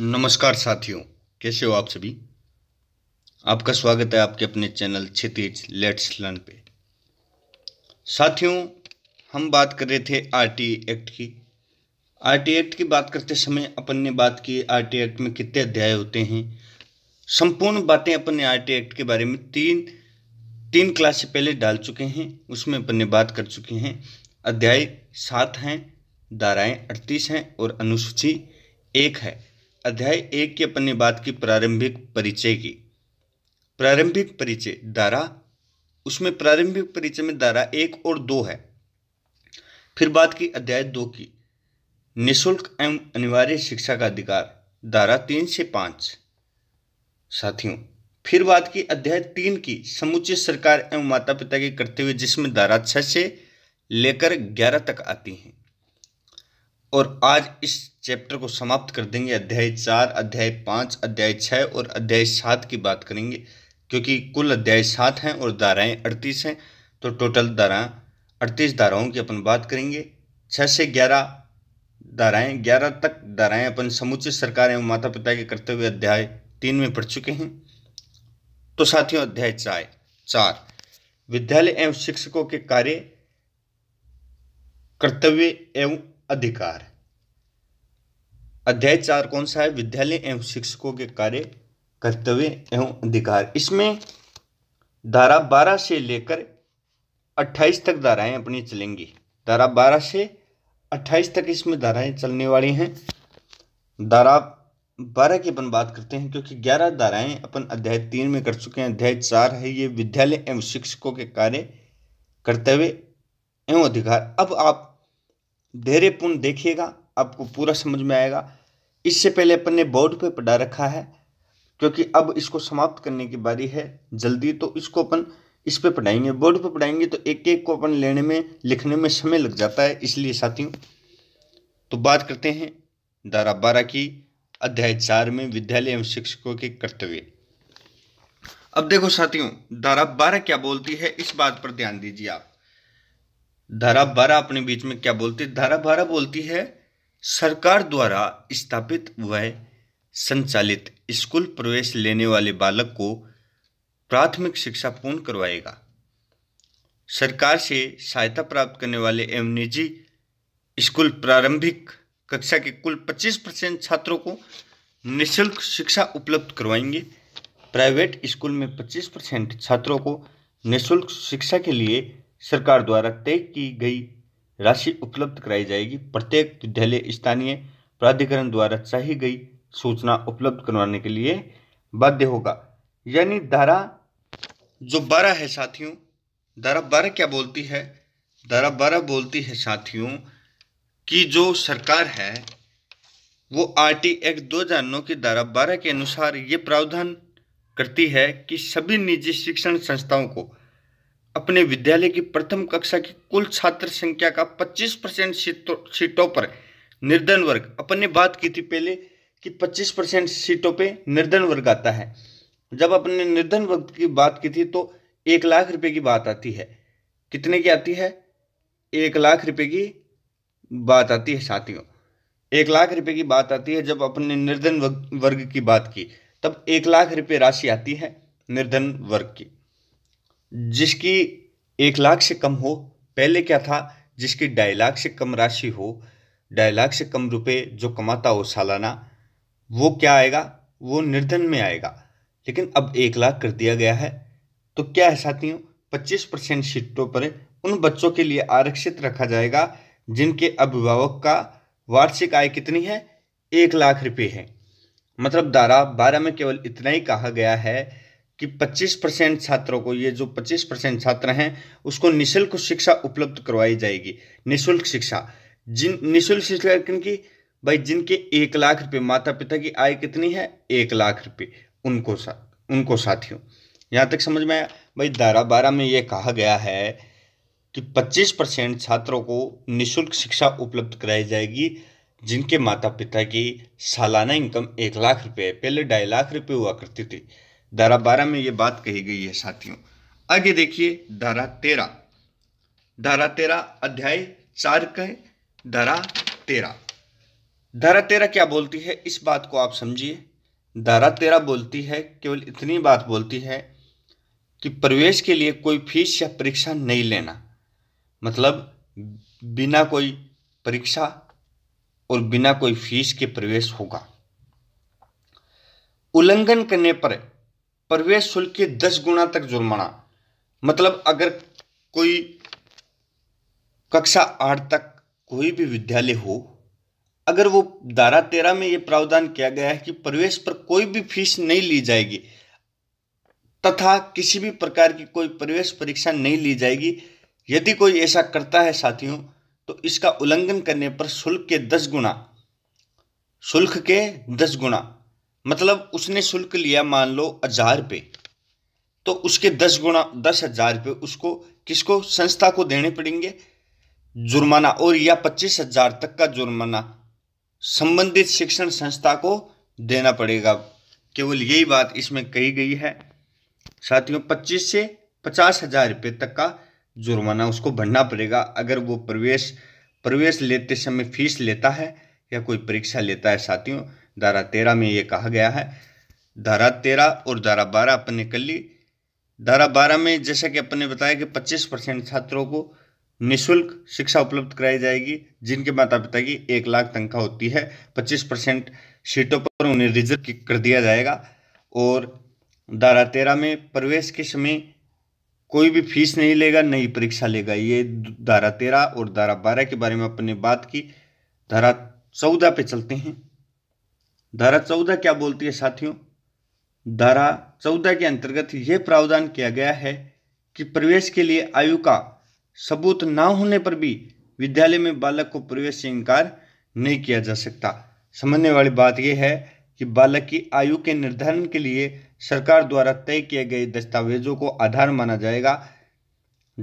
नमस्कार साथियों कैसे हो आप सभी आपका स्वागत है आपके अपने चैनल क्षितिज लेट्स लर्न पे साथियों हम बात कर रहे थे आरटी एक्ट की आरटी एक्ट की बात करते समय अपन ने बात की आरटी एक्ट में कितने अध्याय होते हैं संपूर्ण बातें अपन ने आरटी एक्ट के बारे में तीन तीन क्लास से पहले डाल चुके हैं उसमें अपन ने बात कर चुके हैं अध्याय सात हैं धाराएँ अड़तीस हैं और अनुसूची एक है अध्याय एक के अपने बात की प्रारंभिक परिचय की प्रारंभिक परिचय दारा उसमें प्रारंभिक परिचय में दारा एक और दो है फिर बात की अध्याय दो की निशुल्क एवं अनिवार्य शिक्षा का अधिकार दारा तीन से पांच साथियों फिर बात की अध्याय तीन की समुचित सरकार एवं माता पिता के कर्तव्य जिसमें दारा छह से लेकर ग्यारह तक आती हैं और आज इस चैप्टर को समाप्त कर देंगे अध्याय चार अध्याय पाँच अध्याय छः और अध्याय सात की बात करेंगे क्योंकि कुल अध्याय सात हैं और धाराएँ अड़तीस हैं तो टोटल धारा अड़तीस धाराओं की अपन बात करेंगे छः से ग्यारह धाराएँ ग्यारह तक धाराएँ अपन समुचे सरकार एवं माता पिता के करते हुए अध्याय तीन में पढ़ चुके हैं तो साथियों अध्याय चार चार विद्यालय एवं शिक्षकों के कार्य कर्तव्य एवं अधिकार अध्याय चार कौन सा है विद्यालय एवं शिक्षकों के कार्य कर्तव्य एवं अधिकार इसमें धारा बारह से लेकर अट्ठाईस तक धाराएं अपनी चलेंगी धारा बारह से अट्ठाईस तक इसमें धाराएं चलने वाली हैं धारा बारह की अपन बात करते हैं क्योंकि ग्यारह धाराएं अपन अध्याय तीन में कर चुके हैं अध्याय चार है ये विद्यालय एवं शिक्षकों के कार्य कर्तव्य एवं अधिकार अब आप धैर्यपूर्ण देखिएगा आपको पूरा समझ में आएगा इससे पहले अपन ने बोर्ड पे पढ़ा रखा है क्योंकि अब इसको समाप्त करने की बारी है जल्दी तो इसको अपन इस पे पढ़ाएंगे बोर्ड पे पढ़ाएंगे तो एक एक को अपन लेने में लिखने में समय लग जाता है इसलिए साथियों तो बात करते हैं धारा बारह की अध्याय चार में विद्यालय एवं शिक्षकों के कर्तव्य अब देखो साथियों धारा बारह क्या बोलती है इस बात पर ध्यान दीजिए आप धारा बारह अपने बीच में क्या बोलती है धारा बारह बोलती है सरकार द्वारा स्थापित व संचालित स्कूल प्रवेश लेने वाले बालक को प्राथमिक शिक्षा पूर्ण करवाएगा सरकार से सहायता प्राप्त करने वाले एवं निजी स्कूल प्रारंभिक कक्षा के कुल 25 परसेंट छात्रों को निशुल्क शिक्षा उपलब्ध करवाएंगे प्राइवेट स्कूल में 25 परसेंट छात्रों को निशुल्क शिक्षा के लिए सरकार द्वारा तय की गई राशि उपलब्ध कराई जाएगी प्रत्येक विद्यालय स्थानीय प्राधिकरण द्वारा चाही गई सूचना उपलब्ध करवाने के लिए बाध्य होगा यानी धारा जो बारह है साथियों धारा बारह क्या बोलती है धारा बारह बोलती है साथियों कि जो सरकार है वो आर टी एक्ट दो हजार नौ की धारा बारह के अनुसार ये प्रावधान करती है कि सभी निजी शिक्षण संस्थाओं को अपने विद्यालय की प्रथम कक्षा की कुल छात्र संख्या का 25 परसेंट सीटों पर निर्धन वर्ग अपन ने बात की थी पहले कि 25 परसेंट सीटों पे निर्धन वर्ग आता है जब अपने निर्धन वर्ग की बात की थी तो एक लाख रुपए की बात आती है कितने की आती है एक लाख रुपए की बात आती है साथियों एक लाख रुपए की बात आती है जब अपने निर्धन वर्ग की बात की तब एक लाख रुपये राशि आती है निर्धन वर्ग की जिसकी एक लाख से कम हो पहले क्या था जिसकी ढाई लाख से कम राशि हो ढाई लाख से कम रुपए जो कमाता हो सालाना वो क्या आएगा वो निर्धन में आएगा लेकिन अब एक लाख कर दिया गया है तो क्या है साथियों पच्चीस परसेंट सीटों पर उन बच्चों के लिए आरक्षित रखा जाएगा जिनके अभिभावक का वार्षिक आय कितनी है एक लाख रुपये है मतलब धारा बारह में केवल इतना ही कहा गया है कि 25 परसेंट छात्रों को ये जो 25 परसेंट छात्र हैं उसको निशुल्क शिक्षा उपलब्ध करवाई जाएगी निशुल्क शिक्षा जिन निशुल्क शिक्षा की भाई जिनके एक लाख रुपए माता पिता की आय कितनी है एक लाख रुपए उनको सा उनको साथियों यहाँ तक समझ में आया भाई धारा बारह में ये कहा गया है कि 25 परसेंट छात्रों को निशुल्क शिक्षा उपलब्ध कराई जाएगी जिनके माता पिता की सालाना इनकम एक लाख रुपये पहले ढाई लाख रुपये हुआ करती थी धारा बारह में ये बात कही गई है साथियों आगे देखिए धारा तेरह धारा तेरह अध्याय चार कह धारा तेरह धारा तेरह क्या बोलती है इस बात को आप समझिए धारा तेरह बोलती है केवल इतनी बात बोलती है कि प्रवेश के लिए कोई फीस या परीक्षा नहीं लेना मतलब बिना कोई परीक्षा और बिना कोई फीस के प्रवेश होगा उल्लंघन करने पर प्रवेश शुल्क के दस गुना तक जुर्माना मतलब अगर कोई कक्षा आठ तक कोई भी विद्यालय हो अगर वो धारा तेरह में ये प्रावधान किया गया है कि प्रवेश पर कोई भी फीस नहीं ली जाएगी तथा किसी भी प्रकार की कोई प्रवेश परीक्षा नहीं ली जाएगी यदि कोई ऐसा करता है साथियों तो इसका उल्लंघन करने पर शुल्क के दस गुना शुल्क के दस गुना मतलब उसने शुल्क लिया मान लो हजार रुपये तो उसके दस गुणा दस हजार रुपये उसको किसको संस्था को देने पड़ेंगे जुर्माना और या पच्चीस हजार तक का जुर्माना संबंधित शिक्षण संस्था को देना पड़ेगा केवल यही बात इसमें कही गई है साथियों पच्चीस से पचास हजार रुपये तक का जुर्माना उसको भरना पड़ेगा अगर वो प्रवेश प्रवेश लेते समय फीस लेता है या कोई परीक्षा लेता है साथियों धारा तेरह में ये कहा गया है धारा तेरह और धारा बारह अपन ने कर ली धारा बारह में जैसा कि अपन ने बताया कि पच्चीस परसेंट छात्रों को निशुल्क शिक्षा उपलब्ध कराई जाएगी जिनके माता पिता की एक लाख तनख्वाह होती है पच्चीस परसेंट सीटों पर उन्हें रिजर्व कर दिया जाएगा और धारा तेरह में प्रवेश के समय कोई भी फीस नहीं लेगा नई परीक्षा लेगा ये धारा तेरह और धारा बारह के बारे में अपन ने बात की धारा चौदह पे चलते हैं धारा चौदह क्या बोलती है साथियों धारा चौदह के अंतर्गत यह प्रावधान किया गया है कि प्रवेश के लिए आयु का सबूत ना होने पर भी विद्यालय में बालक को प्रवेश से इनकार नहीं किया जा सकता समझने वाली बात यह है कि बालक की आयु के निर्धारण के लिए सरकार द्वारा तय किए गए दस्तावेजों को आधार माना जाएगा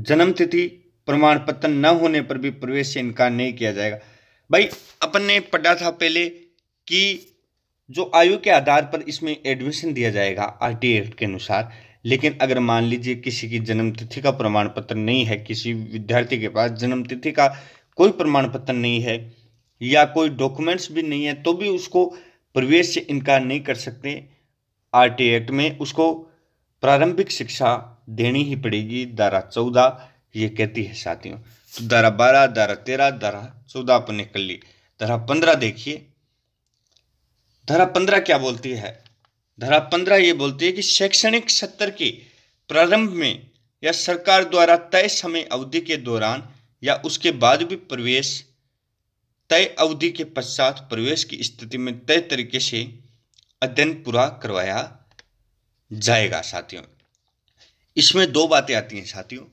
जन्म तिथि प्रमाण पत्र न होने पर भी प्रवेश से इनकार नहीं किया जाएगा भाई अपन ने पढ़ा था पहले कि जो आयु के आधार पर इसमें एडमिशन दिया जाएगा आर टी एक्ट के अनुसार लेकिन अगर मान लीजिए किसी की जन्म तिथि का प्रमाण पत्र नहीं है किसी विद्यार्थी के पास जन्म तिथि का कोई प्रमाण पत्र नहीं है या कोई डॉक्यूमेंट्स भी नहीं है तो भी उसको प्रवेश से इनकार नहीं कर सकते आर टी एक्ट में उसको प्रारंभिक शिक्षा देनी ही पड़ेगी धारा चौदह ये कहती है साथियों तो धारा बारह धारा तेरह धारा चौदह अपने कर ली धारा पंद्रह देखिए धारा पंद्रह क्या बोलती है धारा पंद्रह ये बोलती है कि शैक्षणिक सत्र के प्रारंभ में या सरकार द्वारा तय समय अवधि के दौरान या उसके बाद भी प्रवेश तय अवधि के पश्चात प्रवेश की स्थिति में तय तरीके से अध्ययन पूरा करवाया जाएगा साथियों इसमें दो बातें आती हैं साथियों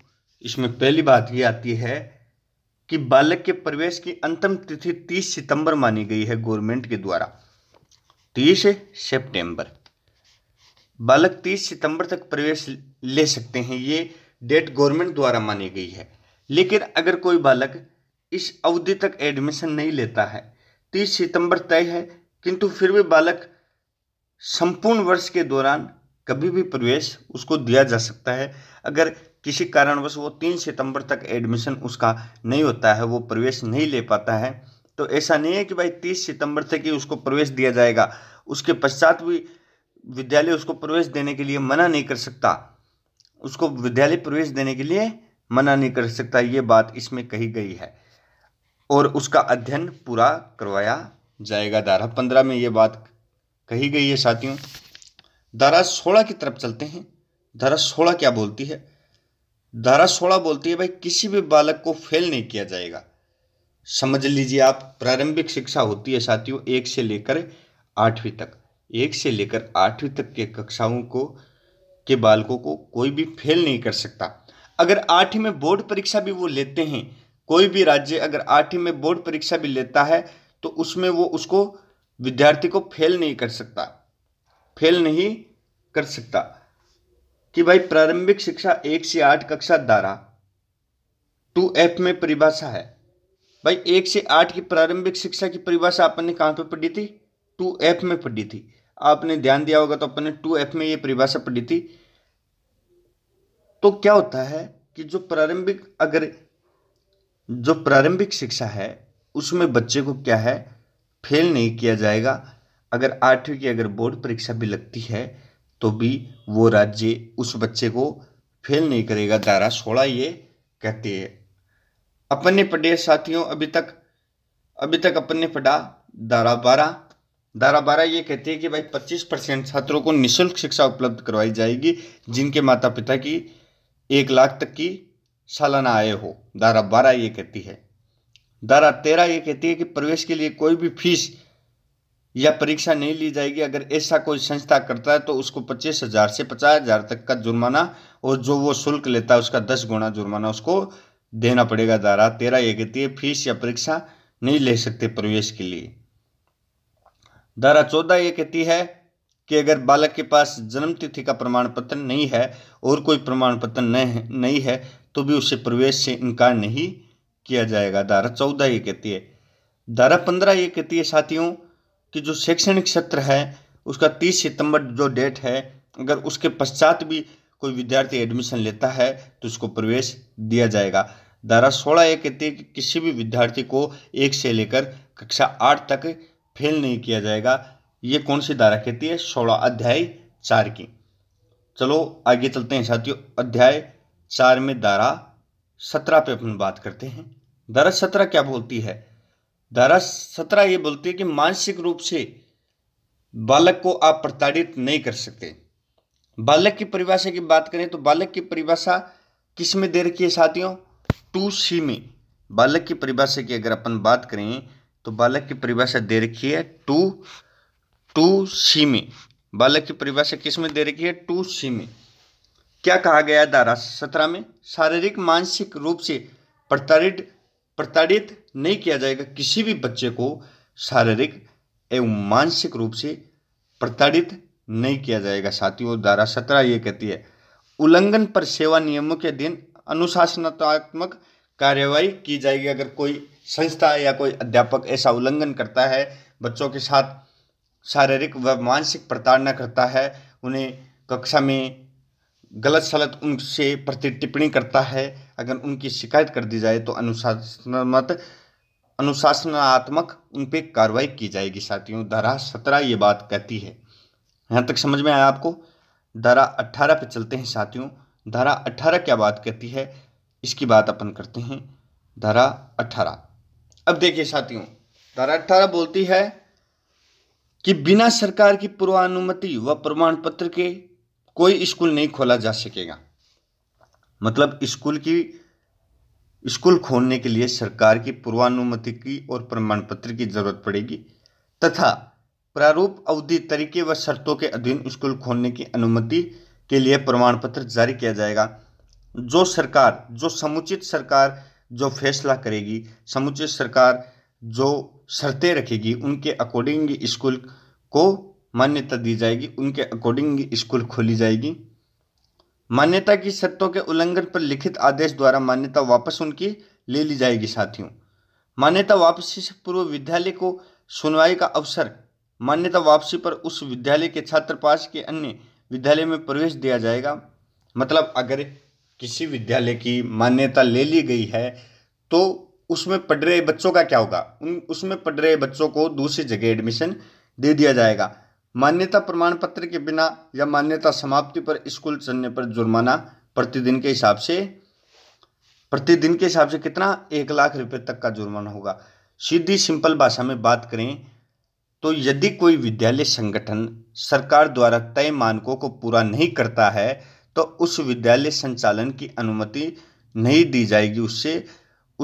इसमें पहली बात ये आती है कि बालक के प्रवेश की अंतिम तिथि 30 सितंबर मानी गई है गवर्नमेंट के द्वारा तीस सेप्टेम्बर बालक तीस सितंबर तक प्रवेश ले सकते हैं ये डेट गवर्नमेंट द्वारा मानी गई है लेकिन अगर कोई बालक इस अवधि तक एडमिशन नहीं लेता है तीस सितंबर तय है किंतु फिर भी बालक संपूर्ण वर्ष के दौरान कभी भी प्रवेश उसको दिया जा सकता है अगर किसी कारणवश वो तीन सितंबर तक एडमिशन उसका नहीं होता है वो प्रवेश नहीं ले पाता है तो ऐसा नहीं है कि भाई तीस सितंबर तक ही उसको प्रवेश दिया जाएगा उसके पश्चात भी विद्यालय उसको प्रवेश देने के लिए मना नहीं कर सकता उसको विद्यालय प्रवेश देने के लिए मना नहीं कर सकता ये बात इसमें कही गई है और उसका अध्ययन पूरा करवाया जाएगा धारा पंद्रह में ये बात कही गई है साथियों धारा सोलह की तरफ चलते हैं धारा सोलह क्या बोलती है धारा सोलह बोलती है भाई किसी भी बालक को फेल नहीं किया जाएगा समझ लीजिए आप प्रारंभिक शिक्षा होती है साथियों एक से लेकर आठवीं तक एक से लेकर आठवीं तक के कक्षाओं को के बालकों को कोई भी फेल नहीं कर सकता अगर आठवीं में बोर्ड परीक्षा भी वो लेते हैं कोई भी राज्य अगर आठवीं में बोर्ड परीक्षा भी लेता है तो उसमें वो उसको विद्यार्थी को फेल नहीं कर सकता फेल नहीं कर सकता कि भाई प्रारंभिक शिक्षा एक से आठ कक्षा द्वारा टू एफ में परिभाषा है भाई एक से आठ की प्रारंभिक शिक्षा की परिभाषा अपन ने कहाँ पढ़ी थी टू एफ में पढ़ी थी आपने ध्यान दिया होगा तो अपने टू एफ में ये परिभाषा पढ़ी थी तो क्या होता है कि जो प्रारंभिक अगर जो प्रारंभिक शिक्षा है उसमें बच्चे को क्या है फेल नहीं किया जाएगा अगर आठवीं की अगर बोर्ड परीक्षा भी लगती है तो भी वो राज्य उस बच्चे को फेल नहीं करेगा धारा सोलह ये कहती है अपन ने पढ़े साथियों अभी तक अभी तक अपन ने पढ़ा धारा बारह धारा बारह ये कहती है कि भाई पच्चीस परसेंट छात्रों को निःशुल्क शिक्षा उपलब्ध करवाई जाएगी जिनके माता पिता की एक लाख तक की सालाना आय हो धारा बारह ये कहती है धारा तेरह ये कहती है कि प्रवेश के लिए कोई भी फीस या परीक्षा नहीं ली जाएगी अगर ऐसा कोई संस्था करता है तो उसको पच्चीस हजार से पचास हजार तक का जुर्माना और जो वो शुल्क लेता है उसका दस गुना जुर्माना उसको देना पड़ेगा धारा तेरह ये कहती है फीस या परीक्षा नहीं ले सकते प्रवेश के लिए धारा चौदह ये कहती है कि अगर बालक के पास जन्म तिथि का प्रमाण पत्र नहीं है और कोई प्रमाण पत्र नहीं है तो भी उसे प्रवेश से इनकार नहीं किया जाएगा धारा चौदह ये कहती है धारा पंद्रह ये कहती है साथियों कि जो शैक्षणिक सत्र है उसका तीस सितंबर जो डेट है अगर उसके पश्चात भी कोई विद्यार्थी एडमिशन लेता है तो उसको प्रवेश दिया जाएगा धारा सोलह ये कहती है कि किसी भी विद्यार्थी को एक से लेकर कक्षा आठ तक फेल नहीं किया जाएगा ये कौन सी धारा कहती है सोलह अध्याय चार की चलो आगे चलते हैं साथियों अध्याय चार में धारा सत्रह पे अपन बात करते हैं धारा सत्रह क्या बोलती है धारा सत्रह ये बोलती है कि मानसिक रूप से बालक को आप प्रताड़ित नहीं कर सकते बालक की परिभाषा की बात करें तो बालक की परिभाषा किस में दे रखी है साथियों टू सी में बालक की परिभाषा की अगर अपन बात करें तो बालक की परिभाषा दे रखी है टू टू सी में बालक की परिभाषा किस में दे रखी है टू सी में क्या कहा गया है धारा सत्रह में शारीरिक मानसिक रूप से प्रताड़ित प्रताड़ित नहीं किया जाएगा किसी भी बच्चे को शारीरिक एवं मानसिक रूप से प्रताड़ित नहीं किया जाएगा साथियों धारा सत्रह ये कहती है उल्लंघन पर सेवा नियमों के दिन अनुशासनात्मक कार्यवाही की जाएगी अगर कोई संस्था या कोई अध्यापक ऐसा उल्लंघन करता है बच्चों के साथ शारीरिक व मानसिक प्रताड़ना करता है उन्हें कक्षा में गलत सलत उनसे प्रति टिप्पणी करता है अगर उनकी शिकायत कर दी जाए तो अनुशासनात्मक अनुशासनात्मक उन पर कार्रवाई की जाएगी साथियों धारा सत्रह ये बात कहती है यहाँ तक समझ में आया आपको धारा अट्ठारह पे चलते हैं साथियों धारा अट्ठारह क्या बात कहती है इसकी बात अपन करते हैं धारा अट्ठारह अब देखिए साथियों धारा अठारह बोलती है कि बिना सरकार की पूर्वानुमति व प्रमाण पत्र के कोई स्कूल नहीं खोला जा सकेगा मतलब स्कूल की स्कूल खोलने के लिए सरकार की पूर्वानुमति की और प्रमाण पत्र की जरूरत पड़ेगी तथा प्रारूप अवधि तरीके व शर्तों के अधीन स्कूल खोलने की अनुमति के लिए प्रमाण पत्र जारी किया जाएगा जो सरकार जो समुचित सरकार जो फैसला करेगी समुचे सरकार जो शर्तें रखेगी उनके अकॉर्डिंग स्कूल को मान्यता दी जाएगी उनके अकॉर्डिंग स्कूल खोली जाएगी मान्यता की शर्तों के उल्लंघन पर लिखित आदेश द्वारा मान्यता वापस उनकी ले ली जाएगी साथियों मान्यता वापसी से पूर्व विद्यालय को सुनवाई का अवसर मान्यता वापसी पर उस विद्यालय के छात्र पास के अन्य विद्यालय में प्रवेश दिया जाएगा मतलब अगर किसी विद्यालय की मान्यता ले ली गई है तो उसमें पढ़ रहे बच्चों का क्या होगा उन उसमें पढ़ रहे बच्चों को दूसरी जगह एडमिशन दे दिया जाएगा मान्यता प्रमाण पत्र के बिना या मान्यता समाप्ति पर स्कूल चलने पर जुर्माना प्रतिदिन के हिसाब से प्रतिदिन के हिसाब से कितना एक लाख रुपए तक का जुर्माना होगा सीधी सिंपल भाषा में बात करें तो यदि कोई विद्यालय संगठन सरकार द्वारा तय मानकों को पूरा नहीं करता है तो उस विद्यालय संचालन की अनुमति नहीं दी जाएगी उससे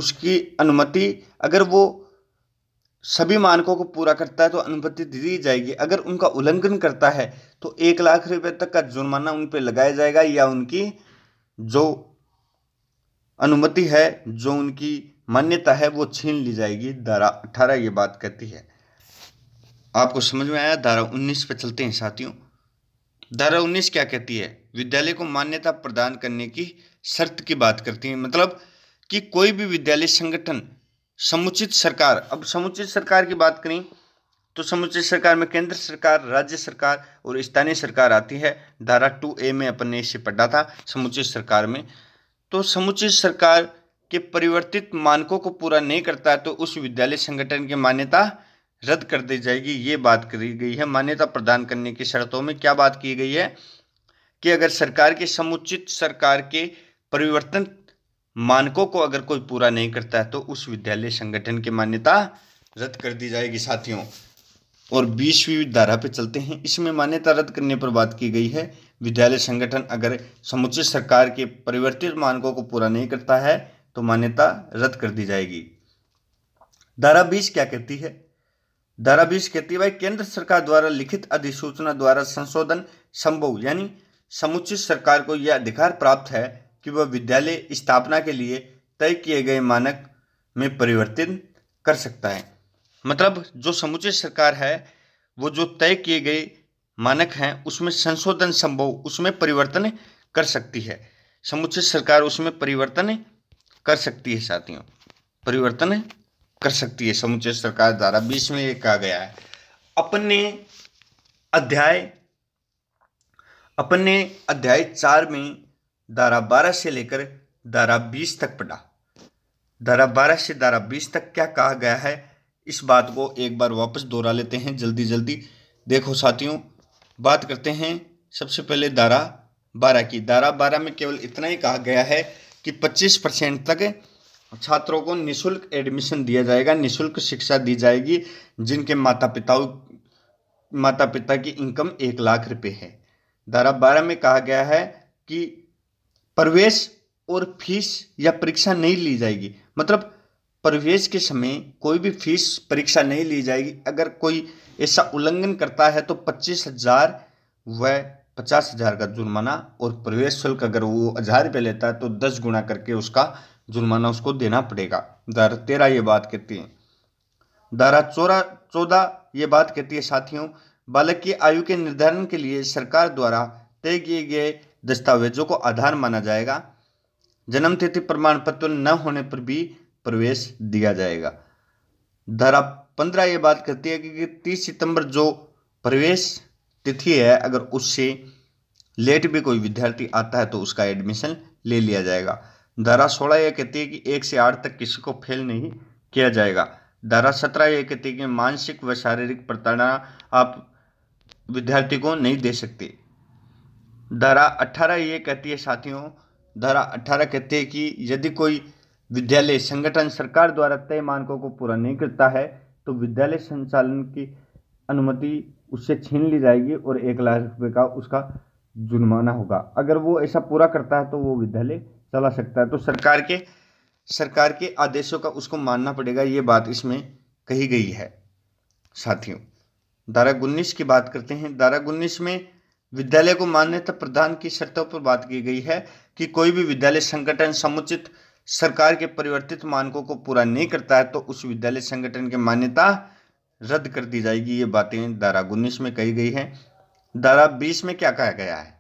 उसकी अनुमति अगर वो सभी मानकों को पूरा करता है तो अनुमति दी जाएगी अगर उनका उल्लंघन करता है तो एक लाख रुपए तक का जुर्माना उन पर लगाया जाएगा या उनकी जो अनुमति है जो उनकी मान्यता है वो छीन ली जाएगी धारा अठारह ये बात कहती है आपको समझ में आया धारा उन्नीस पर चलते हैं साथियों धारा उन्नीस क्या कहती है विद्यालय को मान्यता प्रदान करने की शर्त की बात करती है मतलब कि कोई भी विद्यालय संगठन समुचित सरकार अब समुचित सरकार की बात करें तो समुचित सरकार में केंद्र सरकार राज्य सरकार और स्थानीय सरकार आती है धारा टू ए में अपन ने इसे पढ़ा था समुचित सरकार में तो समुचित सरकार के परिवर्तित मानकों को पूरा नहीं करता तो उस विद्यालय संगठन की मान्यता रद्द कर दी जाएगी ये बात करी गई है मान्यता प्रदान करने की शर्तों में क्या बात की गई है कि अगर सरकार के समुचित सरकार के परिवर्तन मानकों को अगर कोई पूरा नहीं करता है तो उस विद्यालय संगठन की मान्यता रद्द कर दी जाएगी साथियों और बीसवीं धारा पे चलते हैं इसमें मान्यता रद्द करने पर बात की गई है विद्यालय संगठन अगर समुचित सरकार के परिवर्तित मानकों को पूरा नहीं करता है तो मान्यता रद्द कर दी जाएगी धारा बीस क्या कहती है धारा बीस कहती है भाई केंद्र सरकार द्वारा लिखित अधिसूचना द्वारा संशोधन संभव यानी समुचित सरकार को यह अधिकार प्राप्त है कि वह विद्यालय स्थापना के लिए तय किए गए मानक में परिवर्तित कर सकता है मतलब जो समुचित सरकार है वो जो तय किए गए मानक हैं उसमें संशोधन संभव उसमें परिवर्तन कर सकती है समुचित सरकार उसमें परिवर्तन कर सकती है साथियों परिवर्तन कर सकती है समुचित सरकार द्वारा बीच में ये कहा गया है अपने अध्याय अपन ने अध्याय चार में धारा बारह से लेकर धारा बीस तक पढ़ा धारा बारह से धारा बीस तक क्या कहा गया है इस बात को एक बार वापस दोहरा लेते हैं जल्दी जल्दी देखो साथियों बात करते हैं सबसे पहले धारा बारह की धारा बारह में केवल इतना ही कहा गया है कि पच्चीस परसेंट तक छात्रों को निशुल्क एडमिशन दिया जाएगा निशुल्क शिक्षा दी जाएगी जिनके माता पिताओं माता पिता की इनकम एक लाख रुपए है धारा बारह में कहा गया है कि प्रवेश और फीस या परीक्षा नहीं ली जाएगी मतलब प्रवेश के समय कोई भी फीस परीक्षा नहीं ली जाएगी अगर कोई ऐसा उल्लंघन करता है तो पच्चीस हजार व पचास हजार का जुर्माना और प्रवेश शुल्क अगर वो हजार रुपये लेता है तो दस गुना करके उसका जुर्माना उसको देना पड़ेगा धारा तेरह ये बात कहती है धारा चौरा चौदह ये बात कहती है साथियों बालक की आयु के निर्धारण के लिए सरकार द्वारा तय किए गए दस्तावेजों को आधार माना जाएगा जन्म तिथि प्रमाण पत्र न होने पर भी प्रवेश दिया जाएगा धारा पंद्रह ये बात करती है कि तीस सितंबर जो प्रवेश तिथि है अगर उससे लेट भी कोई विद्यार्थी आता है तो उसका एडमिशन ले लिया जाएगा धारा सोलह यह कहती है कि एक से आठ तक किसी को फेल नहीं किया जाएगा धारा सत्रह यह कहती है कि मानसिक व शारीरिक प्रताड़ना आप विद्यार्थी को नहीं दे सकते धारा अठारह ये कहती है साथियों धारा अठारह कहती है कि यदि कोई विद्यालय संगठन सरकार द्वारा तय मानकों को पूरा नहीं करता है तो विद्यालय संचालन की अनुमति उससे छीन ली जाएगी और एक लाख रुपये का उसका जुर्माना होगा अगर वो ऐसा पूरा करता है तो वो विद्यालय चला सकता है तो सरकार के सरकार के आदेशों का उसको मानना पड़ेगा ये बात इसमें कही गई है साथियों धारा उन्नीस की बात करते हैं धारा उन्नीस में विद्यालय को मान्यता प्रदान की शर्तों पर बात की गई है कि कोई भी विद्यालय संगठन समुचित सरकार के परिवर्तित मानकों को पूरा नहीं करता है तो उस विद्यालय संगठन की मान्यता रद्द कर दी जाएगी ये बातें धारा उन्नीस में कही गई है धारा बीस में क्या कहा गया है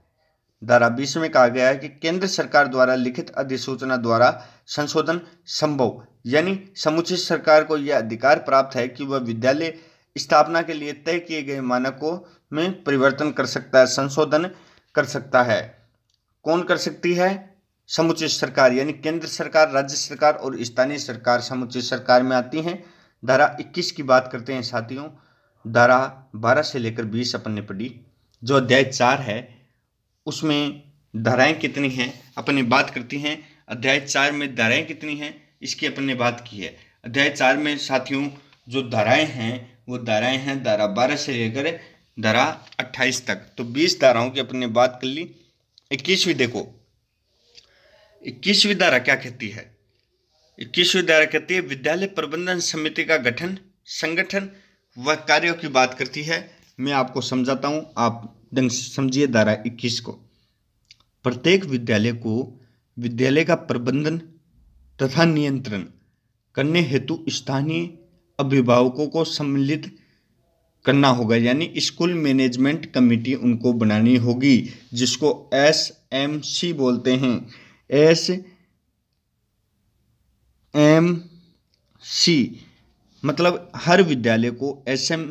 धारा बीस में कहा गया है कि केंद्र सरकार द्वारा लिखित अधिसूचना द्वारा संशोधन संभव यानी समुचित सरकार को यह अधिकार प्राप्त है कि वह विद्यालय स्थापना के लिए तय किए गए मानकों में परिवर्तन कर सकता है संशोधन कर सकता है कौन कर सकती है समुचित सरकार यानी केंद्र सरकार राज्य सरकार और स्थानीय सरकार समुचित सरकार में आती हैं धारा 21 की बात करते हैं साथियों धारा 12 से लेकर 20 अपन ने पढ़ी जो अध्याय चार है उसमें धाराएं कितनी हैं अपन ने बात करती हैं अध्याय चार में धाराएं कितनी हैं इसकी अपन ने बात की है अध्याय चार में साथियों जो धाराएं हैं वो धाराएं हैं धारा बारह से लेकर धारा अट्ठाईस तक तो बीस धाराओं की अपने बात कर ली इक्कीसवीं देखो इक्कीसवीं धारा क्या कहती है इक्कीसवीं धारा कहती है विद्यालय प्रबंधन समिति का गठन संगठन व कार्यों की बात करती है मैं आपको समझाता हूं आप ढंग समझिए धारा इक्कीस को प्रत्येक विद्यालय को विद्यालय का प्रबंधन तथा नियंत्रण करने हेतु स्थानीय अभिभावकों को सम्मिलित करना होगा यानी स्कूल मैनेजमेंट कमेटी उनको बनानी होगी जिसको एस एम सी बोलते हैं एस एम सी मतलब हर विद्यालय को S M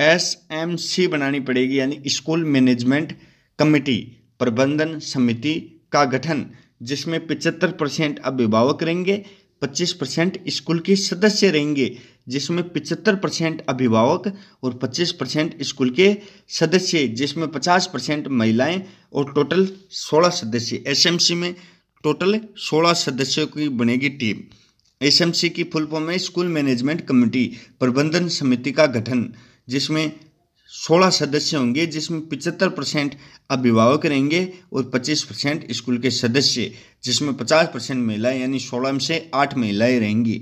S M C बनानी पड़ेगी यानी स्कूल मैनेजमेंट कमेटी प्रबंधन समिति का गठन जिसमें 75 परसेंट अभिभावक रहेंगे 25 परसेंट स्कूल के सदस्य रहेंगे जिसमें 75 परसेंट अभिभावक और 25 परसेंट स्कूल के सदस्य जिसमें 50 परसेंट महिलाएँ और टोटल 16 सदस्य एसएमसी में टोटल 16 सदस्यों की बनेगी टीम एसएमसी की फुल फॉर्म है स्कूल मैनेजमेंट कमेटी प्रबंधन समिति का गठन जिसमें सोलह सदस्य होंगे जिसमें पिचहत्तर परसेंट अभिभावक रहेंगे और पच्चीस परसेंट स्कूल के सदस्य जिसमें पचास परसेंट महिलाएं यानी सोलह में से आठ महिलाएं रहेंगी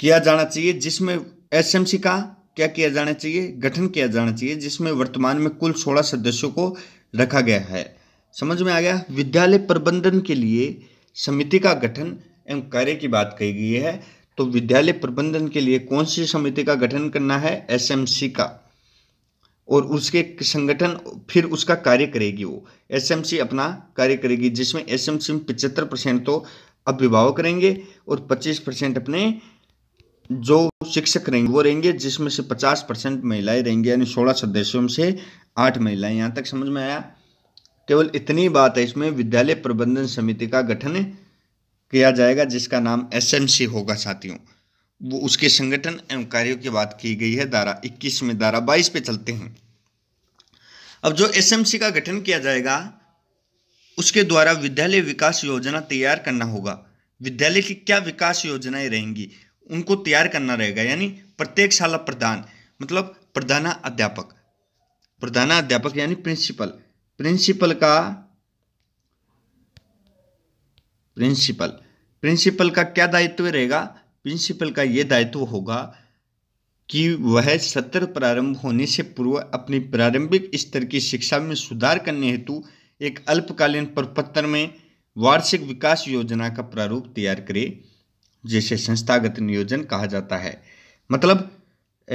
किया जाना चाहिए जिसमें एसएमसी का क्या किया जाना चाहिए गठन किया जाना चाहिए जिसमें वर्तमान में कुल सोलह सदस्यों को रखा गया है समझ में आ गया विद्यालय प्रबंधन के लिए समिति का गठन एवं कार्य की बात कही गई है तो विद्यालय प्रबंधन के लिए कौन सी समिति का गठन करना है एसएमसी का और उसके संगठन फिर उसका कार्य करेगी वो एसएमसी अपना कार्य करेगी जिसमें एसएमसी में पिछहत्तर परसेंट तो अभिभावक रहेंगे और पच्चीस परसेंट अपने जो शिक्षक रहेंगे वो रहेंगे जिसमें से पचास परसेंट महिलाएं रहेंगी यानी सोलह सदस्यों में से आठ महिलाएं यहाँ तक समझ में आया केवल इतनी बात है इसमें विद्यालय प्रबंधन समिति का गठन किया जाएगा जिसका नाम एसएमसी होगा साथियों वो उसके संगठन एवं कार्यों की बात की गई है धारा 21 में धारा 22 पे चलते हैं अब जो एसएमसी का गठन किया जाएगा उसके द्वारा विद्यालय विकास योजना तैयार करना होगा विद्यालय की क्या विकास योजनाएं रहेंगी उनको तैयार करना रहेगा यानी प्रत्येक शाला प्रधान मतलब प्रधानाध्यापक प्रधानाध्यापक यानी प्रिंसिपल प्रिंसिपल का प्रिंसिपल प्रिंसिपल का क्या दायित्व रहेगा प्रिंसिपल का ये दायित्व होगा कि वह सत्र प्रारंभ होने से पूर्व अपनी प्रारंभिक स्तर की शिक्षा में सुधार करने हेतु एक अल्पकालीन प्रपत्र में वार्षिक विकास योजना का प्रारूप तैयार करे जिसे संस्थागत नियोजन कहा जाता है मतलब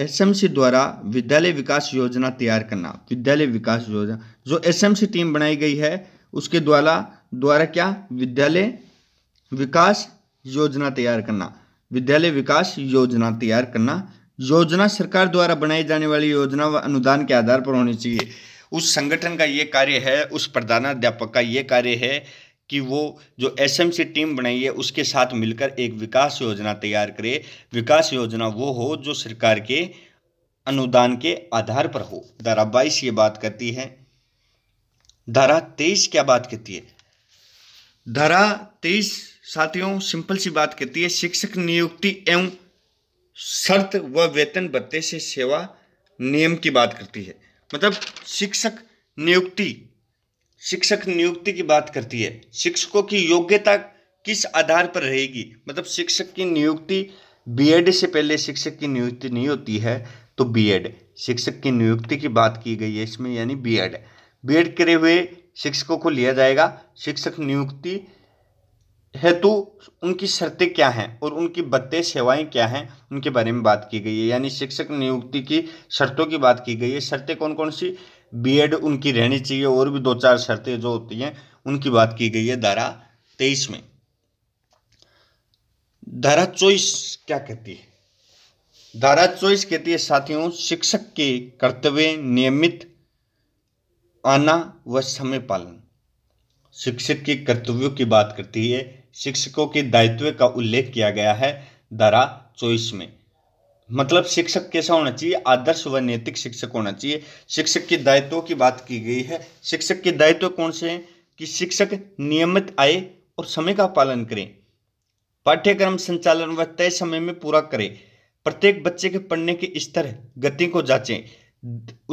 एसएमसी द्वारा विद्यालय विकास योजना तैयार करना विद्यालय विकास योजना जो एसएमसी टीम बनाई गई है उसके द्वारा द्वारा क्या विद्यालय विकास योजना तैयार करना विद्यालय विकास योजना तैयार करना योजना सरकार द्वारा बनाई जाने वाली योजना व अनुदान के आधार पर होनी चाहिए उस संगठन का ये कार्य है उस प्रधानाध्यापक का ये कार्य है कि वो जो एसएमसी टीम बनाई है उसके साथ मिलकर एक विकास योजना तैयार करे विकास योजना वो हो जो सरकार के अनुदान के आधार पर हो धारा बाईस ये बात करती है धारा तेईस क्या बात कहती है धारा तेईस साथियों सिंपल सी बात कहती है शिक्षक नियुक्ति एवं शर्त व वेतन भत्ते से सेवा नियम की बात करती है मतलब शिक्षक नियुक्ति शिक्षक नियुक्ति की बात करती है शिक्षकों की योग्यता किस आधार पर रहेगी मतलब शिक्षक की नियुक्ति बीएड से पहले शिक्षक की नियुक्ति नहीं होती है तो बीएड शिक्षक की नियुक्ति की बात की गई है इसमें यानी बीएड बीएड करे हुए शिक्षकों को लिया जाएगा शिक्षक नियुक्ति हेतु उनकी शर्तें क्या हैं और उनकी बत्ते सेवाएं क्या हैं उनके बारे में बात की गई है यानी शिक्षक नियुक्ति की शर्तों की बात की गई है शर्तें कौन कौन सी बीएड उनकी रहनी चाहिए और भी दो चार शर्तें जो होती हैं उनकी बात की गई है धारा तेईस में धारा चौबीस क्या कहती है धारा चौबीस कहती है साथियों शिक्षक के कर्तव्य नियमित आना व समय पालन शिक्षक के कर्तव्यों की बात करती है शिक्षकों के दायित्व का उल्लेख किया गया है धारा चौबीस में मतलब शिक्षक कैसा होना चाहिए आदर्श व नैतिक शिक्षक होना चाहिए शिक्षक के दायित्व की बात की गई है शिक्षक के दायित्व कौन से हैं कि शिक्षक नियमित आए और समय का पालन करें पाठ्यक्रम संचालन व तय समय में पूरा करें प्रत्येक बच्चे के पढ़ने के स्तर गति को जांचें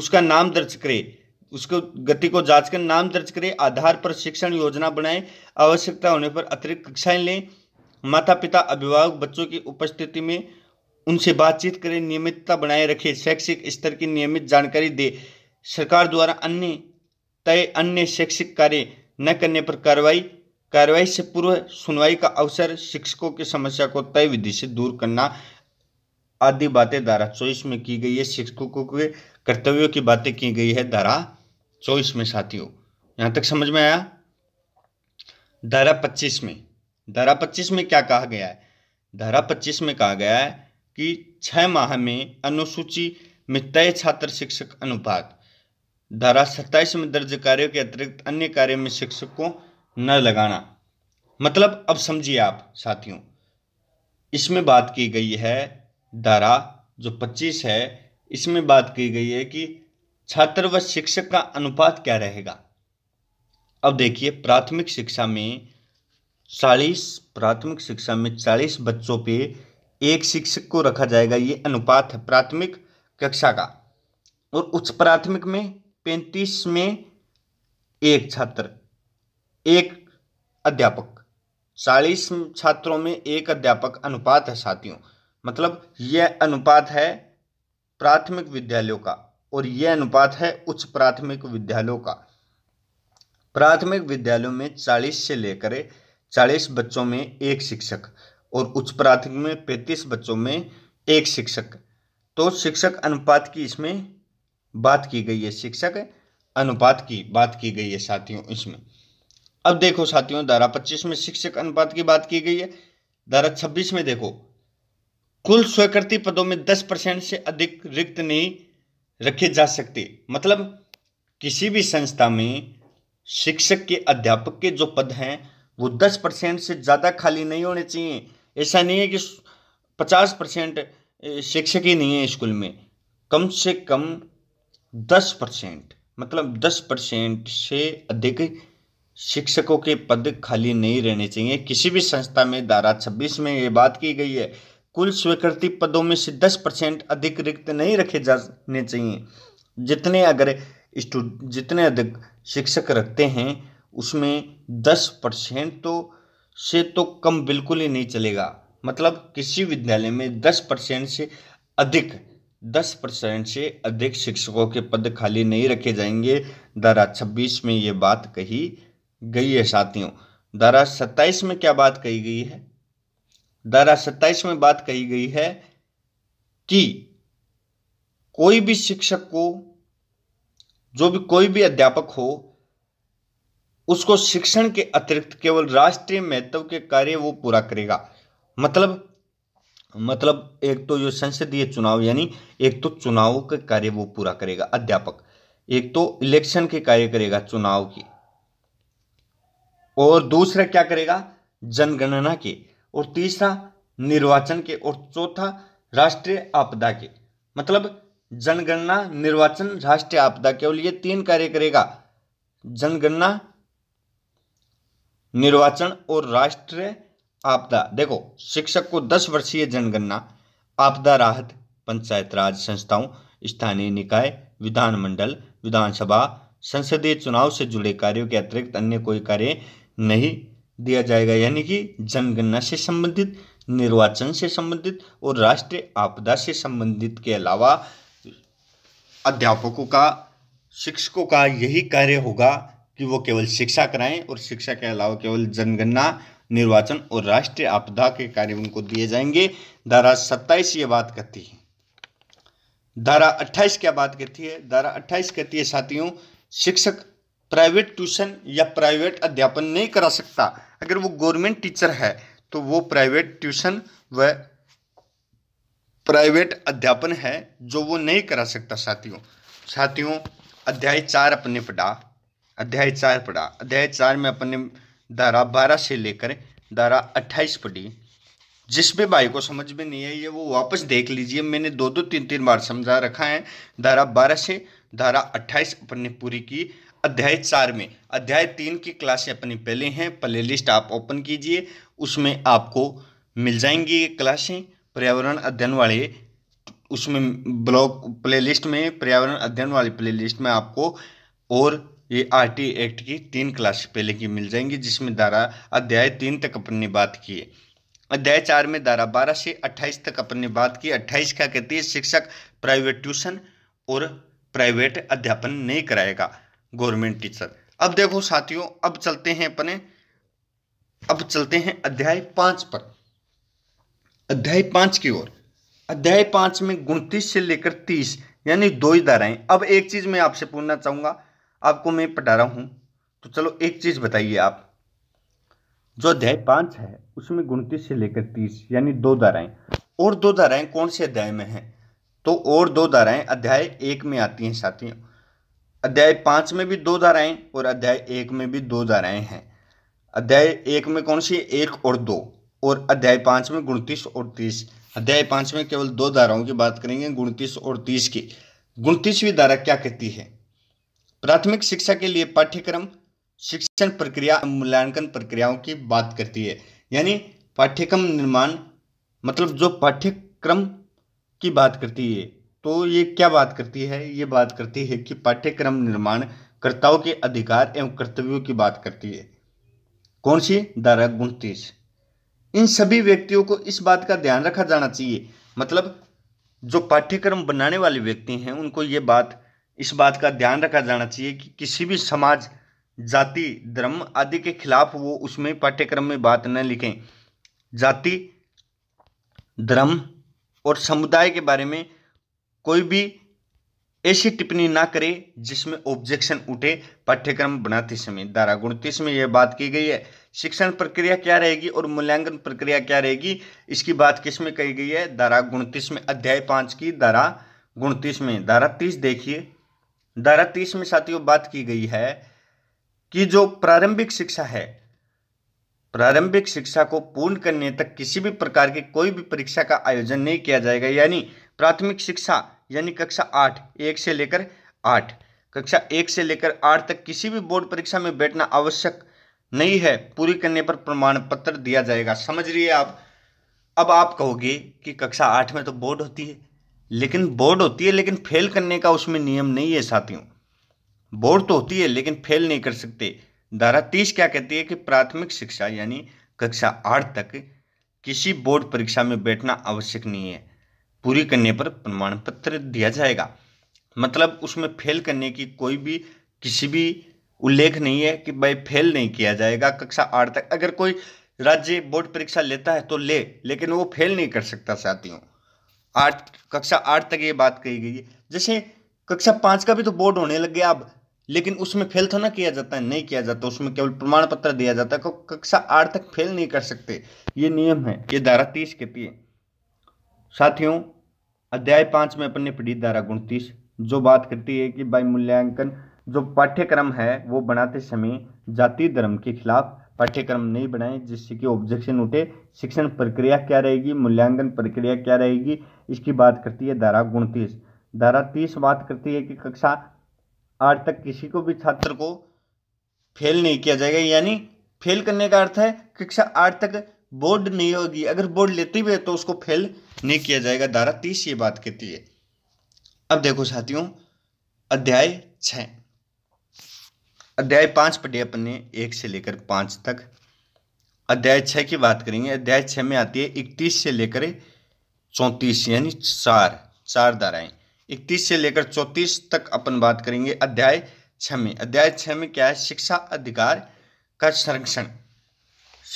उसका नाम दर्ज करें उसको गति को जांच कर नाम दर्ज करें आधार पर शिक्षण योजना बनाएं आवश्यकता होने पर अतिरिक्त कक्षाएं लें माता पिता अभिभावक बच्चों की उपस्थिति में उनसे बातचीत करें नियमितता बनाए रखें शैक्षिक स्तर की नियमित जानकारी दे सरकार द्वारा अन्य तय अन्य शैक्षिक कार्य न करने पर कार्रवाई कार्रवाई से पूर्व सुनवाई का अवसर शिक्षकों की समस्या को तय विधि से दूर करना आदि बातें धारा चौबीस में की गई है शिक्षकों के कर्तव्यों की बातें की गई है धारा चौबीस में साथियों यहां तक समझ में आया धारा पच्चीस में धारा पच्चीस में क्या कहा गया है धारा पच्चीस में कहा गया है कि छह माह में अनुसूची में तय छात्र शिक्षक अनुपात धारा सत्ताईस में दर्ज कार्यों के अतिरिक्त अन्य कार्य में शिक्षक को न लगाना मतलब अब समझिए आप साथियों इसमें बात की गई है धारा जो 25 है इसमें बात की गई है कि छात्र व शिक्षक का अनुपात क्या रहेगा अब देखिए प्राथमिक शिक्षा में चालीस प्राथमिक शिक्षा में चालीस बच्चों पे एक शिक्षक को रखा जाएगा ये अनुपात है प्राथमिक कक्षा का और उच्च प्राथमिक में पैंतीस में एक छात्र एक अध्यापक चालीस छात्रों में एक अध्यापक अनुपात है साथियों मतलब यह अनुपात है प्राथमिक विद्यालयों का और यह अनुपात है उच्च प्राथमिक विद्यालयों का प्राथमिक विद्यालयों में 40 से लेकर 40 बच्चों में एक शिक्षक और उच्च प्राथमिक में 35 बच्चों में एक शिक्षक तो शिक्षक अनुपात की इसमें बात की गई है शिक्षक अनुपात की बात की गई है साथियों इसमें अब देखो साथियों धारा 25 में शिक्षक अनुपात की बात की गई है धारा 26 में देखो कुल स्वीकृति पदों में 10 परसेंट से अधिक रिक्त नहीं रखे जा सकते मतलब किसी भी संस्था में शिक्षक के अध्यापक के जो पद हैं वो 10 परसेंट से ज़्यादा खाली नहीं होने चाहिए ऐसा नहीं है कि 50 परसेंट शिक्षक ही नहीं है स्कूल में कम से कम 10 परसेंट मतलब 10 परसेंट से अधिक शिक्षकों के पद खाली नहीं रहने चाहिए किसी भी संस्था में धारा 26 में ये बात की गई है कुल स्वीकृति पदों में से दस परसेंट अधिक रिक्त नहीं रखे जाने चाहिए जितने अगर स्टू जितने अधिक शिक्षक रखते हैं उसमें दस परसेंट तो से तो कम बिल्कुल ही नहीं चलेगा मतलब किसी विद्यालय में दस परसेंट से अधिक दस परसेंट से अधिक शिक्षकों के पद खाली नहीं रखे जाएंगे धारा छब्बीस में ये बात कही गई है साथियों धारा सत्ताईस में क्या बात कही गई है धारा सत्ताईस में बात कही गई है कि कोई भी शिक्षक को जो भी कोई भी अध्यापक हो उसको शिक्षण के अतिरिक्त केवल राष्ट्रीय महत्व के कार्य वो पूरा करेगा मतलब मतलब एक तो जो संसदीय चुनाव यानी एक तो चुनाव के कार्य वो पूरा करेगा अध्यापक एक तो इलेक्शन के कार्य करेगा चुनाव की और दूसरा क्या करेगा जनगणना के और तीसरा निर्वाचन के और चौथा राष्ट्रीय आपदा के मतलब जनगणना निर्वाचन राष्ट्रीय आपदा के और ये तीन कार्य करेगा जनगणना निर्वाचन और राष्ट्रीय आपदा देखो शिक्षक को दस वर्षीय जनगणना आपदा राहत पंचायत राज संस्थाओं स्थानीय निकाय विधानमंडल विधानसभा संसदीय चुनाव से जुड़े कार्यों के अतिरिक्त अन्य कोई कार्य नहीं दिया जाएगा यानी कि जनगणना से संबंधित निर्वाचन से संबंधित और राष्ट्रीय आपदा से संबंधित के अलावा अध्यापकों का शिक्षकों का यही कार्य होगा कि वो केवल शिक्षा कराएं और शिक्षा के अलावा केवल जनगणना निर्वाचन और राष्ट्रीय आपदा के कार्य उनको दिए जाएंगे धारा सत्ताईस ये बात करती है धारा अट्ठाईस क्या बात करती है धारा अट्ठाईस कहती है साथियों शिक्षक प्राइवेट ट्यूशन या प्राइवेट अध्यापन नहीं करा सकता अगर वो गवर्नमेंट टीचर है तो वो प्राइवेट ट्यूशन व प्राइवेट अध्यापन है जो वो नहीं करा सकता साथियों साथियों अध्याय चार अपने पढ़ा अध्याय चार पढ़ा अध्याय चार में अपने धारा बारह से लेकर धारा अट्ठाईस पढ़ी जिस भी भाई को समझ में नहीं आई है वो वापस देख लीजिए मैंने दो दो तीन तीन बार समझा रखा है धारा बारह से धारा अट्ठाईस अपन ने पूरी की अध्याय चार में अध्याय तीन की क्लासें अपनी पहले हैं प्ले लिस्ट आप ओपन कीजिए उसमें आपको मिल जाएंगी ये क्लासें पर्यावरण अध्ययन वाले उसमें ब्लॉग प्लेलिस्ट में पर्यावरण अध्ययन वाली प्लेलिस्ट में आपको और ये आरटी एक्ट की तीन क्लास पहले की मिल जाएंगी जिसमें धारा अध्याय तीन तक अपन ने बात की है अध्याय चार में धारा बारह से अट्ठाईस तक अपन ने बात की अट्ठाईस क्या कहती है शिक्षक प्राइवेट ट्यूशन और प्राइवेट अध्यापन नहीं कराएगा गवर्नमेंट टीचर अब देखो साथियों अब चलते हैं अपने अब चलते हैं अध्याय पांच पर अध्याय पांच की ओर अध्याय पांच में उनतीस से लेकर तीस यानी दो ही धाराएं अब एक चीज़ मैं आपसे पूछना चाहूंगा आपको मैं पटा रहा हूं तो चलो एक चीज़ बताइए आप जो अध्याय पांच है उसमें उनतीस से लेकर तीस यानी दो धाराएं और दो धाराएं कौन से अध्याय में है तो और दो धाराएं अध्याय एक में आती हैं साथियों अध्याय पांच में भी दो धाराएं और अध्याय एक में भी दो धाराएं हैं अध्याय एक में कौन सी एक और दो और अध्याय पांच में गुणतीस और तीस अध्याय पांच में केवल दो धाराओं की बात करेंगे गुणतीस और तीस की गुणतीसवीं धारा क्या कहती है प्राथमिक शिक्षा के लिए पाठ्यक्रम शिक्षण प्रक्रिया मूल्यांकन प्रक्रियाओं की बात करती है यानी पाठ्यक्रम निर्माण मतलब जो पाठ्यक्रम की बात करती है तो ये क्या बात करती है ये बात करती है कि पाठ्यक्रम निर्माण कर्ताओं के अधिकार एवं कर्तव्यों की बात करती है कौन सी धारा उनतीस इन सभी व्यक्तियों को इस बात का ध्यान रखा जाना चाहिए मतलब जो पाठ्यक्रम बनाने वाले व्यक्ति हैं उनको ये बात इस बात का ध्यान रखा जाना चाहिए कि किसी भी समाज जाति धर्म आदि के खिलाफ वो उसमें पाठ्यक्रम में बात न लिखें जाति धर्म और समुदाय के बारे में कोई भी ऐसी टिप्पणी ना करे जिसमें ऑब्जेक्शन उठे पाठ्यक्रम बनाते समय धारा गुणतीस में यह बात की गई है शिक्षण प्रक्रिया क्या रहेगी और मूल्यांकन प्रक्रिया क्या रहेगी इसकी बात किस में कही गई है धारा गुणतीस में अध्याय पांच की धारा गुणतीस में धारा तीस देखिए धारा तीस में साथियों बात की गई है कि जो प्रारंभिक शिक्षा है प्रारंभिक शिक्षा को पूर्ण करने तक किसी भी प्रकार की कोई भी परीक्षा का आयोजन नहीं किया जाएगा यानी प्राथमिक शिक्षा यानी कक्षा आठ एक से लेकर आठ कक्षा एक से लेकर आठ तक किसी भी बोर्ड परीक्षा में बैठना आवश्यक नहीं है पूरी करने पर प्रमाण पत्र दिया जाएगा समझ रही है आप अब आप कहोगे कि कक्षा आठ में तो बोर्ड होती है लेकिन बोर्ड होती है लेकिन फेल करने का उसमें नियम नहीं है साथियों बोर्ड तो होती है लेकिन फेल नहीं कर सकते धारा तीस क्या कहती है कि प्राथमिक शिक्षा यानी कक्षा आठ तक किसी बोर्ड परीक्षा में बैठना आवश्यक नहीं है पूरी करने पर प्रमाण पत्र दिया जाएगा मतलब उसमें फेल करने की कोई भी किसी भी उल्लेख नहीं है कि भाई फेल नहीं किया जाएगा कक्षा आठ तक अगर कोई राज्य बोर्ड परीक्षा लेता है तो ले लेकिन वो फेल नहीं कर सकता साथियों आठ कक्षा आठ तक ये बात कही गई है जैसे कक्षा पाँच का भी तो बोर्ड होने लग गया अब लेकिन उसमें फेल तो ना किया जाता है नहीं किया जाता उसमें केवल प्रमाण पत्र दिया जाता है कक्षा आठ तक फेल नहीं कर सकते ये नियम है ये धारा तीस कहती है साथियों अध्याय पाँच में अपन ने पढ़ी धारा उनतीस जो बात करती है कि भाई मूल्यांकन जो पाठ्यक्रम है वो बनाते समय जाति धर्म के खिलाफ पाठ्यक्रम नहीं बनाए जिससे कि ऑब्जेक्शन उठे शिक्षण प्रक्रिया क्या रहेगी मूल्यांकन प्रक्रिया क्या रहेगी इसकी बात करती है धारा उनतीस धारा तीस बात करती है कि कक्षा आठ तक किसी को भी छात्र को फेल नहीं किया जाएगा यानी फेल करने का अर्थ है कक्षा आठ तक बोर्ड नहीं होगी अगर बोर्ड लेती भी है तो उसको फेल नहीं किया जाएगा धारा तीस ये बात कहती है अब देखो साथियों अध्याय छ अध्याय पांच पढ़े अपने एक से लेकर पांच तक अध्याय छ की बात करेंगे अध्याय छ में आती है इकतीस से लेकर चौंतीस यानी चार चार धाराएं इकतीस से लेकर चौंतीस तक अपन बात करेंगे अध्याय छ में अध्याय छ में क्या है शिक्षा अधिकार का संरक्षण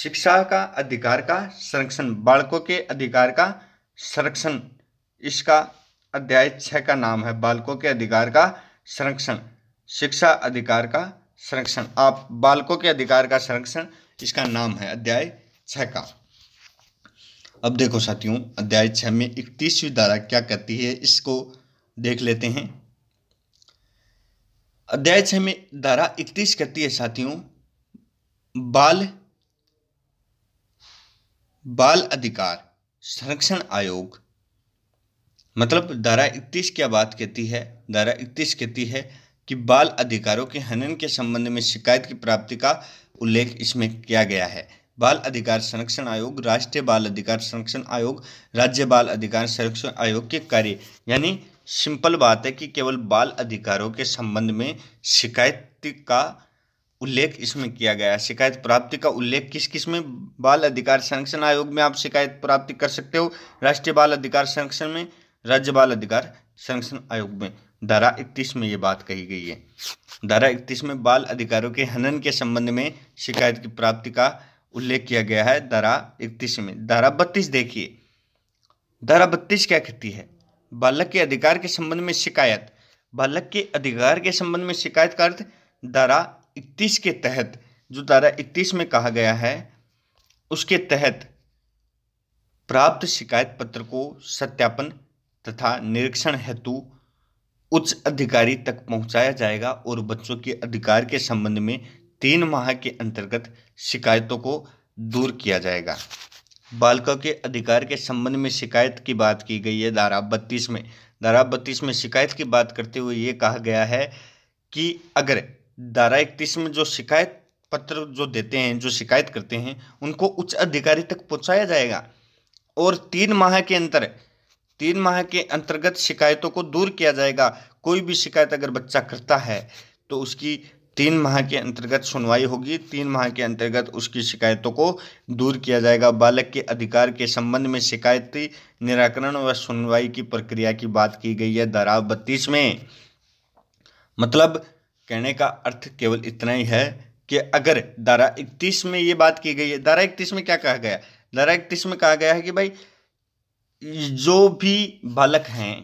शिक्षा का अधिकार का संरक्षण बालकों के अधिकार का संरक्षण इसका अध्याय छः का नाम है बालकों के अधिकार का संरक्षण शिक्षा अधिकार का संरक्षण आप बालकों के अधिकार का संरक्षण इसका नाम है अध्याय छः का अब देखो साथियों अध्याय छः में इकतीसवीं धारा क्या कहती है इसको देख लेते हैं अध्याय छः में धारा इकतीस कहती है साथियों बाल बाल अधिकार संरक्षण आयोग मतलब धारा इकतीस क्या बात कहती है धारा इकतीस कहती है कि बाल अधिकारों के हनन के संबंध में शिकायत की प्राप्ति का उल्लेख इसमें किया गया है बाल अधिकार संरक्षण आयोग राष्ट्रीय बाल अधिकार संरक्षण आयोग राज्य बाल अधिकार संरक्षण आयोग के कार्य यानी सिंपल बात है कि केवल बाल अधिकारों के संबंध में शिकायत का उल्लेख इसमें किया गया है शिकायत प्राप्ति का उल्लेख किस किस में बाल अधिकार संरक्षण आयोग में आप शिकायत प्राप्ति कर सकते हो राष्ट्रीय बाल अधिकार संरक्षण में राज्य बाल अधिकार संरक्षण आयोग में धारा इकतीस में ये बात कही गई है धारा इकतीस में बाल अधिकारों के हनन के संबंध में शिकायत की प्राप्ति का उल्लेख किया गया है धारा इकतीस में धारा बत्तीस देखिए धारा बत्तीस क्या कहती है बालक के अधिकार के संबंध में शिकायत बालक के अधिकार के संबंध में शिकायत का अर्थ धारा इकतीस के तहत जो धारा इकतीस में कहा गया है उसके तहत प्राप्त शिकायत पत्र को सत्यापन तथा निरीक्षण हेतु उच्च अधिकारी तक पहुंचाया जाएगा और बच्चों के अधिकार के संबंध में तीन माह के अंतर्गत शिकायतों को दूर किया जाएगा बालिका के अधिकार के संबंध में शिकायत की बात की गई है धारा बत्तीस में धारा बत्तीस में शिकायत की बात करते हुए ये कहा गया है कि अगर दारा इकतीस में जो शिकायत पत्र जो देते हैं जो शिकायत करते हैं उनको उच्च अधिकारी तक पहुंचाया जाएगा और तीन माह के अंतर तीन माह के अंतर्गत शिकायतों को दूर किया जाएगा कोई भी शिकायत अगर बच्चा करता है तो उसकी तीन माह के अंतर्गत सुनवाई होगी तीन माह के अंतर्गत उसकी शिकायतों को दूर किया जाएगा बालक के अधिकार के संबंध में शिकायती निराकरण व सुनवाई की प्रक्रिया की बात की गई है धारा बत्तीस में मतलब कहने का अर्थ केवल इतना ही है कि अगर धारा इकतीस में ये बात की गई है धारा इकतीस में क्या कहा गया धारा इकतीस में कहा गया है कि भाई जो भी बालक हैं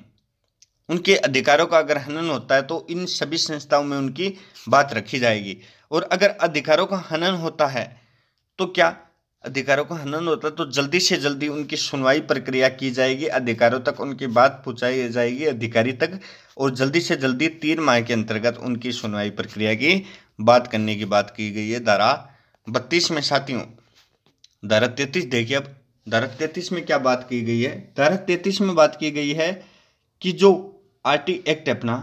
उनके अधिकारों का अगर हनन होता है तो इन सभी संस्थाओं में उनकी बात रखी जाएगी और अगर अधिकारों का हनन होता है तो क्या अधिकारों का हनन होता है तो जल्दी से जल्दी उनकी सुनवाई प्रक्रिया की जाएगी अधिकारों तक उनकी बात पहुँचाई जाएगी अधिकारी तक और जल्दी से जल्दी तीन माह के अंतर्गत उनकी सुनवाई प्रक्रिया की बात करने की बात की गई है धारा बत्तीस में साथियों धारा तैतीस देखिए अब धारा तैतीस में क्या बात की गई है धारा तैतीस में बात की गई है कि जो आर एक्ट अपना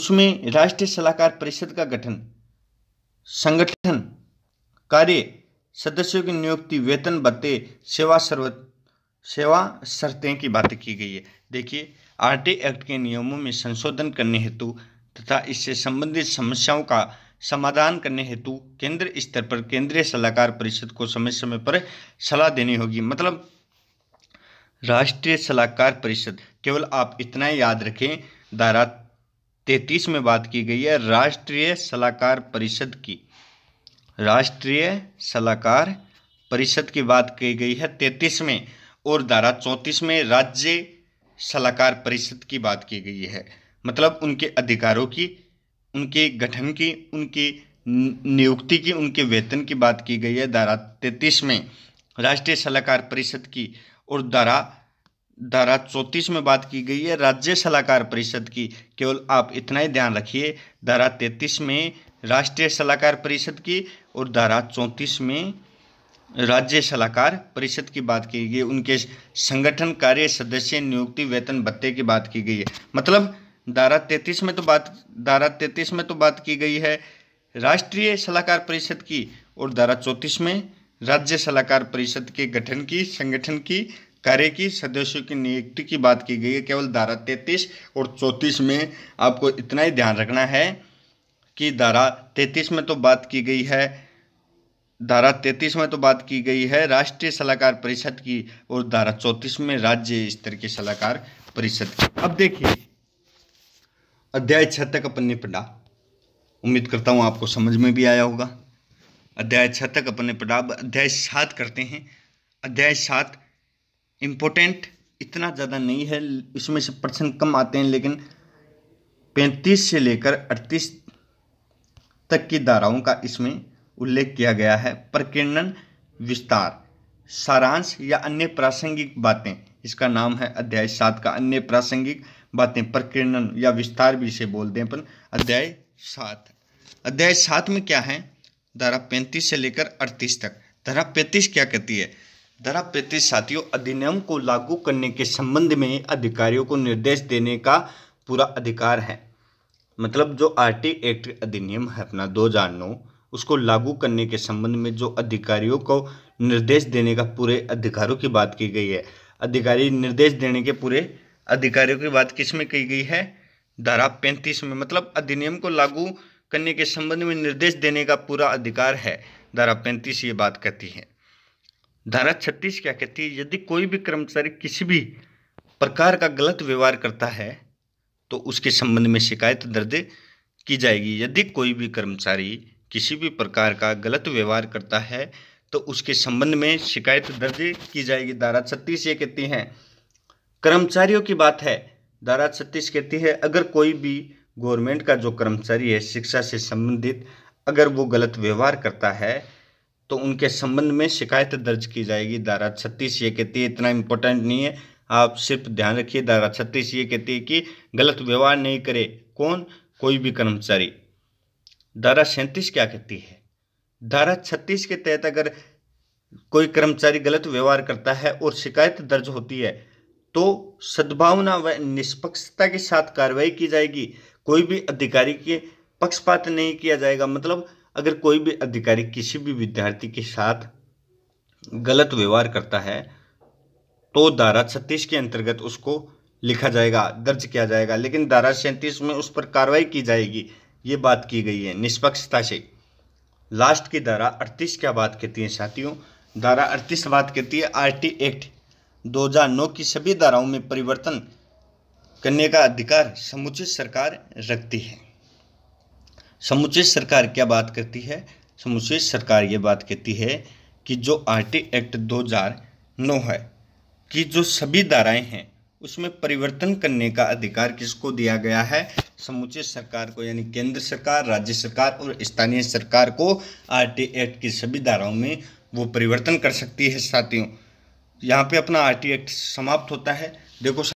उसमें राष्ट्रीय सलाहकार परिषद का गठन संगठन कार्य सदस्यों की नियुक्ति वेतन भत्ते सेवा सर्व सेवा शर्तें की बात की गई है देखिए आरटी एक्ट के नियमों में संशोधन करने हेतु तथा इससे संबंधित समस्याओं का समाधान करने हेतु केंद्र स्तर पर केंद्रीय सलाहकार परिषद को समय समय पर सलाह देनी होगी मतलब राष्ट्रीय सलाहकार परिषद केवल आप इतना ही याद रखें धारा तैतीस में बात की गई है राष्ट्रीय सलाहकार परिषद की राष्ट्रीय सलाहकार परिषद की बात की गई है में और धारा चौंतीसवें राज्य सलाहकार परिषद की बात की गई है मतलब उनके अधिकारों की उनके गठन की उनकी नियुक्ति की उनके वेतन की बात की गई है धारा तैतीस में राष्ट्रीय सलाहकार परिषद की और धारा धारा चौंतीस में बात की गई है राज्य सलाहकार परिषद की केवल आप इतना ही ध्यान रखिए धारा तैतीस में राष्ट्रीय सलाहकार परिषद की और धारा चौंतीस में राज्य सलाहकार परिषद की बात की गई उनके संगठन कार्य सदस्य नियुक्ति वेतन भत्ते की बात की गई है मतलब धारा तैतीस में तो बात धारा तैतीस में तो बात की गई है राष्ट्रीय सलाहकार परिषद की और धारा चौंतीस में राज्य सलाहकार परिषद के गठन की संगठन की कार्य की सदस्यों की नियुक्ति की बात की गई है केवल धारा तैतीस और चौंतीस में आपको इतना ही ध्यान रखना है की धारा तैतीस में तो बात की गई है धारा तैतीस में तो बात की गई है राष्ट्रीय सलाहकार परिषद की और धारा चौंतीस में राज्य स्तर के सलाहकार परिषद की अब देखिए अध्याय छतक तक अपन पढ़ा उम्मीद करता हूँ आपको समझ में भी आया होगा अध्याय छतक तक अपन पढ़ा अब अध्याय सात करते हैं अध्याय सात इम्पोर्टेंट इतना ज़्यादा नहीं है इसमें से प्रश्न कम आते हैं लेकिन पैंतीस से लेकर अड़तीस तक की धाराओं का इसमें उल्लेख किया गया है प्रकीर्णन विस्तार सारांश या अन्य प्रासंगिक बातें इसका नाम है अध्याय सात का अन्य प्रासंगिक बातें प्रकीर्णन या विस्तार भी इसे बोलते हैं अपन अध्याय सात अध्याय सात में क्या है धारा पैंतीस से लेकर अड़तीस तक धारा पैंतीस क्या कहती है धारा पैंतीस साथियों अधिनियम को लागू करने के संबंध में अधिकारियों को निर्देश देने का पूरा अधिकार है मतलब जो टी एक्ट अधिनियम है अपना दो हजार नौ उसको लागू करने के संबंध में जो अधिकारियों को निर्देश देने का पूरे अधिकारों की बात की गई है अधिकारी निर्देश देने के पूरे अधिकारियों की बात किस में की गई है धारा पैंतीस में मतलब अधिनियम को लागू करने के संबंध में निर्देश देने का पूरा अधिकार है धारा पैंतीस ये बात कहती है धारा छत्तीस क्या कहती है यदि कोई भी कर्मचारी किसी भी प्रकार का गलत व्यवहार करता है तो उसके संबंध में शिकायत दर्ज की जाएगी यदि कोई भी कर्मचारी किसी भी प्रकार का गलत व्यवहार करता है तो उसके संबंध में शिकायत दर्ज की जाएगी धारा छत्तीस ये कहती हैं कर्मचारियों की बात है धारा छत्तीस कहती है अगर कोई भी गवर्नमेंट का जो कर्मचारी है शिक्षा से संबंधित अगर वो गलत व्यवहार करता है तो उनके संबंध में शिकायत दर्ज की जाएगी धारा छत्तीस ये कहती है इतना इम्पोर्टेंट नहीं है आप सिर्फ ध्यान रखिए धारा छत्तीस ये कहती है कि गलत व्यवहार नहीं करे कौन कोई भी कर्मचारी धारा सैंतीस क्या कहती है धारा छत्तीस के तहत अगर कोई कर्मचारी गलत व्यवहार करता है और शिकायत दर्ज होती है तो सद्भावना व निष्पक्षता के साथ कार्रवाई की जाएगी कोई भी अधिकारी के पक्षपात नहीं किया जाएगा मतलब अगर कोई भी अधिकारी किसी भी विद्यार्थी के साथ गलत व्यवहार करता है तो धारा छत्तीस के अंतर्गत उसको लिखा जाएगा दर्ज किया जाएगा लेकिन धारा सैंतीस में उस पर कार्रवाई की जाएगी ये बात की गई है निष्पक्षता से लास्ट की धारा अड़तीस क्या बात कहती है साथियों धारा अड़तीस बात कहती है आरटी एक्ट 2009 की सभी धाराओं में परिवर्तन करने का अधिकार समुचित सरकार रखती है समुचित सरकार क्या बात करती है समुचित सरकार ये बात कहती है कि जो आरटी एक्ट 2009 है की जो सभी धाराएं हैं उसमें परिवर्तन करने का अधिकार किसको दिया गया है समूचे सरकार को यानी केंद्र सरकार राज्य सरकार और स्थानीय सरकार को आर टी एक्ट की सभी धाराओं में वो परिवर्तन कर सकती है साथियों यहाँ पे अपना आर टी एक्ट समाप्त होता है देखो